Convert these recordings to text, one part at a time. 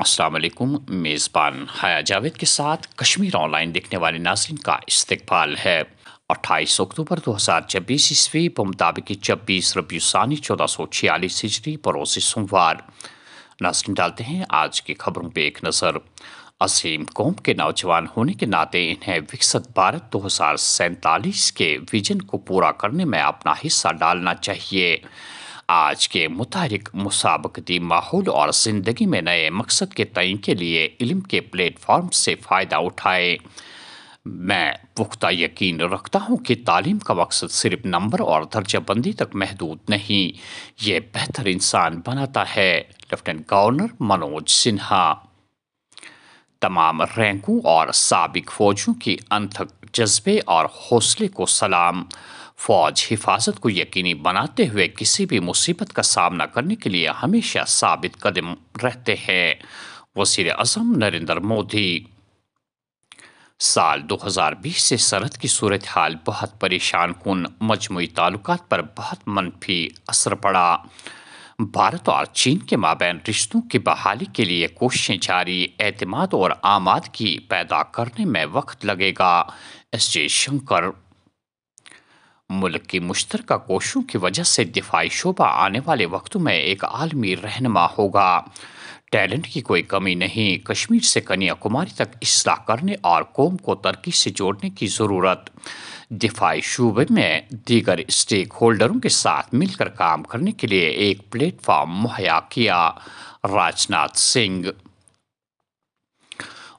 अस्सलाम मेज़बान हया जावेद के साथ कश्मीर ऑनलाइन देखने वाले नाजरन का इस्तकबाल है अट्ठाईस अक्टूबर 2026 ईस्वी बमुताबिक छब्बीस रबी सानी चौदह सौ छियालीस हिजरी बरोज़ सोमवार नाजरन डालते हैं आज की खबरों पर एक नज़र असीम कौम के नौजवान होने के नाते इन्हें विकसित भारत दो हज़ार सैंतालीस के विजन को पूरा करने में अपना हिस्सा डालना चाहिए आज के मुताबिक मुसाबकती माहौल और ज़िंदगी में नए मकसद के तय के लिए इल्म के प्लेटफॉर्म से फ़ायदा उठाए मैं पुख्ता यकीन रखता हूँ कि तालीम का मकसद सिर्फ नंबर और दर्जाबंदी तक महदूद नहीं ये बेहतर इंसान बनाता है लेफ्टिनेंट गवर्नर मनोज सिन्हा तमाम रैंकों और सबक फौजों की अनथक जज्बे और हौसले को सलाम फौज हिफाजत को यकीनी बनाते हुए किसी भी मुसीबत का सामना करने के लिए हमेशा साबित कदम रहते हैं वजीर अजम नरेंद्र मोदी साल 2020 से सरहद की सूरत हाल बहुत परेशान कन मजमू ताल्लुक पर बहुत मनफी असर पड़ा भारत और चीन के माबेन रिश्तों की बहाली के लिए कोशिशें जारी एतमाद और की पैदा करने में वक्त लगेगा एस जयशंकर मुल्क की मुश्तर कोशों की वजह से दिफाई शोबा आने वाले वक्त में एक आलमी रहनमा होगा टैलेंट की कोई कमी नहीं कश्मीर से कन्याकुमारी तक इसलाह करने और कौम को तरक्की से जोड़ने की ज़रूरत दिफाई शूबे में दीगर स्टेक होल्डरों के साथ मिलकर काम करने के लिए एक प्लेटफॉर्म मुहैया किया राजनाथ सिंह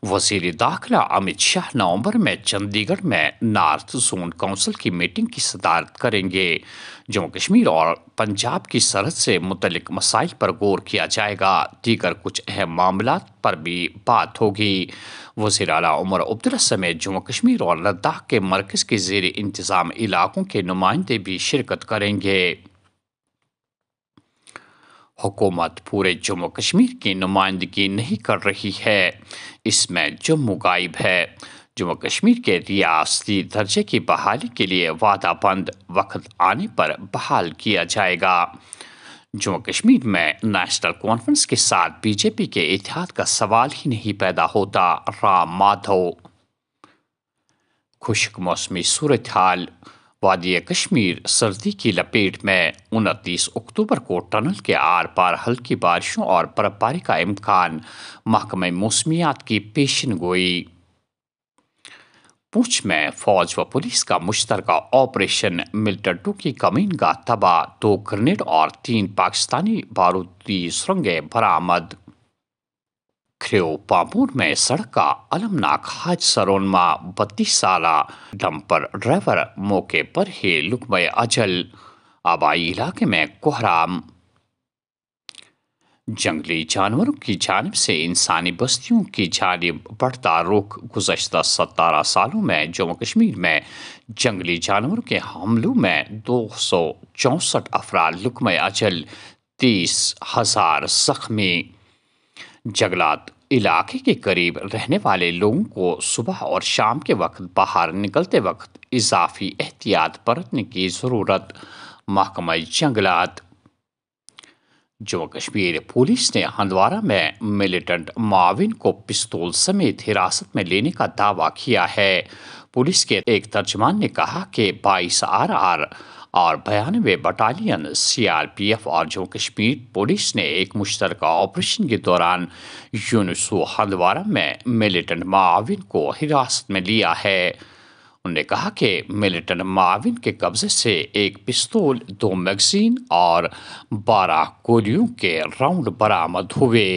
वजीर दाखिला अमित शाह नवंबर में चंडीगढ़ में नॉर्थ जोन काउंसिल की मीटिंग की सदारत करेंगे जम्मू कश्मीर और पंजाब की सरहद से मुतलिक मसाइल पर गौर किया जाएगा दीगर कुछ अहम मामला पर भी बात होगी वजीर अला उमर अब्दुल्ला समेत जम्मू कश्मीर और लद्दाख के मरकज़ के जेर इंतज़ाम इलाकों के नुमाइंदे भी शिरकत करेंगे हुकूमत पूरे जम्मू कश्मीर की नुमाइंदगी नहीं कर रही है इसमें जम्मू गायब है जम्मू कश्मीर के रियासती दर्जे की बहाली के लिए वादाबंद वक्त आने पर बहाल किया जाएगा जम्मू कश्मीर में नेशनल कॉन्फ्रेंस के साथ बीजेपी के इतिहाद का सवाल ही नहीं पैदा होता राम माधव खुश्क मौसमी सूरत हाल वादी कश्मीर सर्दी की लपेट में उनतीस अक्टूबर को टनल के आर पार हल्की बारिशों और बर्फबारी का इम्कान महकमे मौसमियात की पेशन गोई पूछ में फौज व पुलिस का मुश्तर ऑपरेशन मिल्टटू की कमीन का तबाह दो ग्रेनेड और तीन पाकिस्तानी बारूदी सुरंगें बरामद ख्रियोपामूर में सड़क का अलमनाक हादसा रोनमा बत्तीस साल डंपर ड्राइवर मौके पर ही लुकमय अजल आबाई इलाके में कोहराम जंगली जानवरों की जानब से इंसानी बस्तियों की जानब बढ़ता रुख गुजशत सतारह सालों में जम्मू कश्मीर में जंगली जानवरों के हमलों में दो सौ चौंसठ अफराद लुकमय अजल तीस हज़ार जख्मी जगलात इलाके के करीब रहने वाले लोगों को सुबह और शाम के वक्त बाहर निकलते वक्त इजाफी एहतियात बरतने की ज़रूरत महकमा जंगलात जम्मू कश्मीर पुलिस ने हंदवारा में मिलिटेंट माविन को पिस्तौल समेत हिरासत में लेने का दावा किया है पुलिस के एक तर्जमान ने कहा कि बाईस आर आर और बयानवे बटालियन सीआरपीएफ और जम्मू कश्मीर पुलिस ने एक मुश्तरक ऑपरेशन के दौरान यूनिसो हंदवारा में मिलिटेंट माविन को हिरासत में लिया है उन्होंने कहा कि मिलिटेंट माविन के कब्जे से एक पिस्तौल दो मैगजीन और बारह गोलियों के राउंड बरामद हुए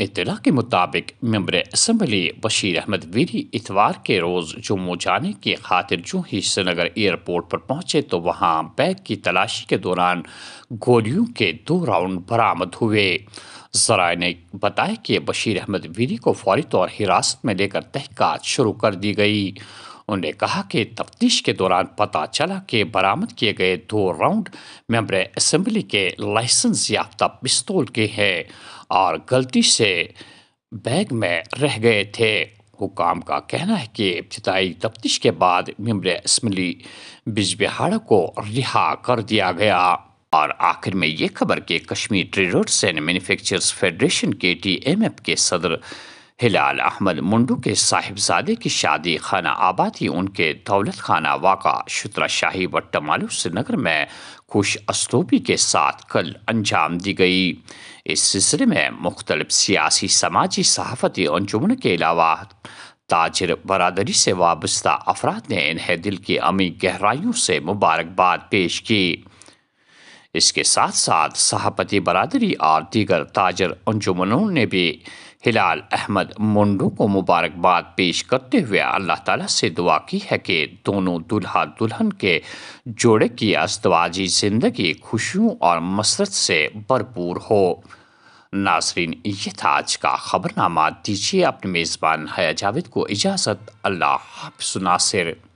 इतला के मुताबिक मम्बर इसम्बली बशीर अहमद वीरी इतवार के रोज़ जम्मू जाने की खातिर जो ही श्रीनगर एयरपोर्ट पर पहुंचे तो वहां बैग की तलाशी के दौरान गोलियों के दो राउंड बरामद हुए जराए ने बताया कि बशीर अहमद वीरी को फौरी तौर हिरासत में लेकर तहक़ात शुरू कर दी गई उन्होंने कहा कि तफ्तीश के दौरान पता चला कि बरामद किए गए दो राउंड मेम्बर इसम्बली के लाइसेंस याफ्ता पिस्तौल के हैं और गलती से बैग में रह गए थे हुकाम का कहना है कि इब्तदाई तफ्तीश के बाद मम्बर इसमली बिजबिहाड़ा को रिहा कर दिया गया और आखिर में ये खबर कि Kashmir traders and manufacturers federation K T M F के सदर हिलाल अहमद मुंडू के साहिबजादे की शादी खाना आबादी उनके दौलत खाना वाक़ा शुतरा शाही वट्टमालू श्रीनगर में खुश अस्तूबी के साथ कल अंजाम दी गई इस सिलसिले में मुख्तलिफ सियासी समाजी सहाफ़ती अंजुमन के अलावा ताजर बरदरी से वाबस्ता अफराद ने इन्हें दिल की अमी गहराइयों से मुबारकबाद पेश की इसके साथ साथ सहापति बरदरी और दीगर ताजर अंजुमनों ने भी हिलाल अहमद मुंडू को मुबारकबाद पेश करते हुए अल्लाह ताला से दुआ की है कि दोनों दुल्हा दुल्हन के जोड़े की अस्तवाजी ज़िंदगी खुशियों और मसरत से भरपूर हो नासरीन ये था आज का ख़बरनामा दीजिए अपने मेज़बान हया जावेद को इजाज़त अल्लाह सुनासिर